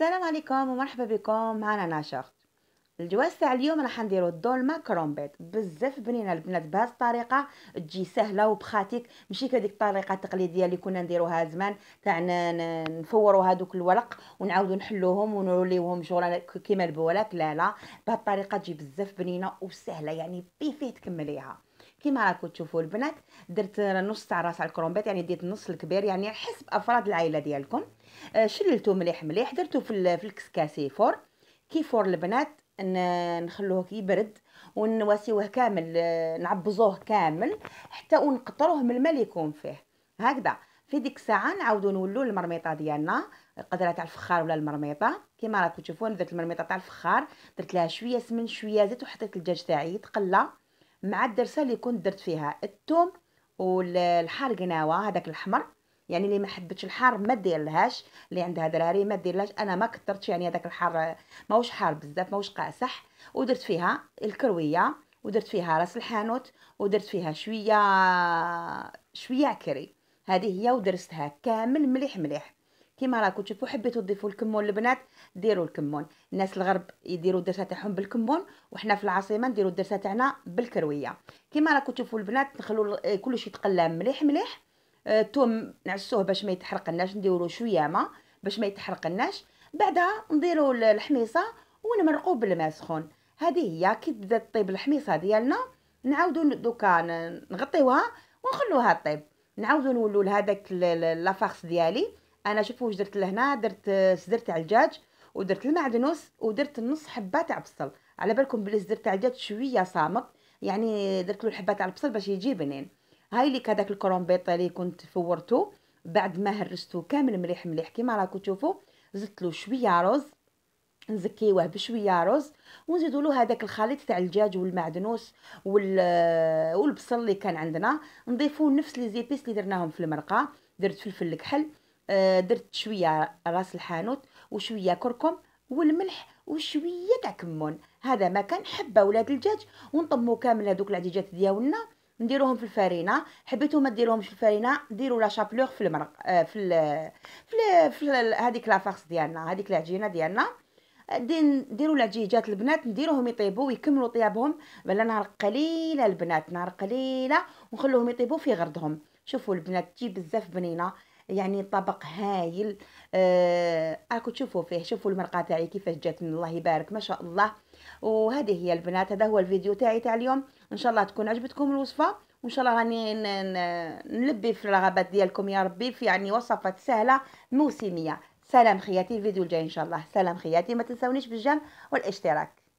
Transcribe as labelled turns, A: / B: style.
A: السلام عليكم ومرحبا بكم معنا ناشط الجواز تاع اليوم راح نديرو الدولما كرومبيت بزاف بنينه البنات بهذه الطريقه تجي سهله وبخاتيك ماشي كديك الطريقه التقليديه اللي كنا نديروها زمان تاع نفوروا هذوك الورق ونعاودوا نحلوهم ونوليوهم شغل كيما البولاك لا لا بهذه الطريقه تجي بزاف بنينه وسهله يعني بيفيه تكمليها كيما راكم تشوفوا البنات درت نص تاع راس على يعني ديت النص الكبير يعني حسب افراد العائله ديالكم آه، شللته مليح مليح درته في في الكسكاسي فور كي فور البنات نخلوه يبرد ونواسيوه كامل آه، نعبزوه كامل حتى ونقطروه من الماء اللي يكون فيه هكذا في ديك الساعه نعاودو نولو المرميطه ديالنا القدره تاع الفخار ولا المرميطه كيما راكم تشوفون درت المرميطه تاع الفخار درت لها شويه سمن شويه زيت وحطيت الدجاج تاعي يتقلى مع الدرسة اللي كنت درت فيها الثوم والحار قناوه هذاك الاحمر يعني اللي ما حبتش الحار ما ديرلهاش اللي عندها دراري ما ديرلهاش انا ما كثرتش يعني هذاك الحار ماهوش حار بزاف ماهوش قاسح ودرت فيها الكرويه ودرت فيها راس الحانوت ودرت فيها شويه شويه عكري هذه هي ودرستها كامل مليح مليح كيما راكم تشوفوا حبيتوا تضيفوا الكمون البنات ديروا الكمون الناس الغرب يديروا الدرسه تاعهم بالكمون وحنا في العاصمه نديروا الدرسه تاعنا بالكرويه كيما راكم تشوفوا البنات نخلوا آه، كلش يتقلى مليح مليح الثوم آه، نعسوه باش ما يتحرقناش نديروا شويه ما باش ما يتحرقناش بعدها نديروا الحميصه ونمرقوا بالماء سخون هذه هي كي تبدا تطيب الحميصه ديالنا نعاودو دوكا نغطيوها ونخلوها طيب نعاودو نولو لهذاك لافارس ديالي انا شوفوا واش درت لهنا درت صدر تاع الدجاج ودرت المعدنوس ودرت نص حبه تاع بصل على بالكم بلي صدر تاع الدجاج شويه صامت يعني درت له حبه تاع البصل باش يجي بنين هاي لك كذاك الكرومبيط اللي كنت فورته بعد ما هرسته كامل مليح مليح كيما راكم تشوفوا زدت له شويه رز نزكيوه بشويه رز ونزيدوا له هذاك الخليط تاع الدجاج والمعدنوس والبصل اللي كان عندنا نضيفوا نفس لي زيبيس اللي درناهم في المرقه درت فلفل الكحل آه، درت شويه راس الحانوت وشويه كركم والملح وشويه تاع كمون هذا ما كان حبه ولاد الدجاج ونطمو كامل هذوك العديجات ديالنا نديروهم في الفرينه حبيتو ما ديروهمش في الفرينه ديروا لا شابلوغ في المرق آه، في الـ في, الـ في هذيك لافارس ديالنا هذيك العجينه ديالنا ديروا العجيجات البنات نديروهم يطيبوا ويكملوا طيابهم بلا نهار قليله البنات نهار قليله ونخلوهم يطيبوا في غردهم شوفوا البنات تجي بزاف بنينه يعني طبق هايل آه راكم تشوفوا فيه شوفوا المرقه تاعي كيفاش جات من الله يبارك ما شاء الله وهذه هي البنات هذا هو الفيديو تاعي تاع اليوم ان شاء الله تكون عجبتكم الوصفه وان شاء الله راني نلبي في الرغبات ديالكم يا ربي في يعني وصفات سهله موسميه سلام خياتي الفيديو الجاي ان شاء الله سلام خياتي ما تنسونيش بالجام والاشتراك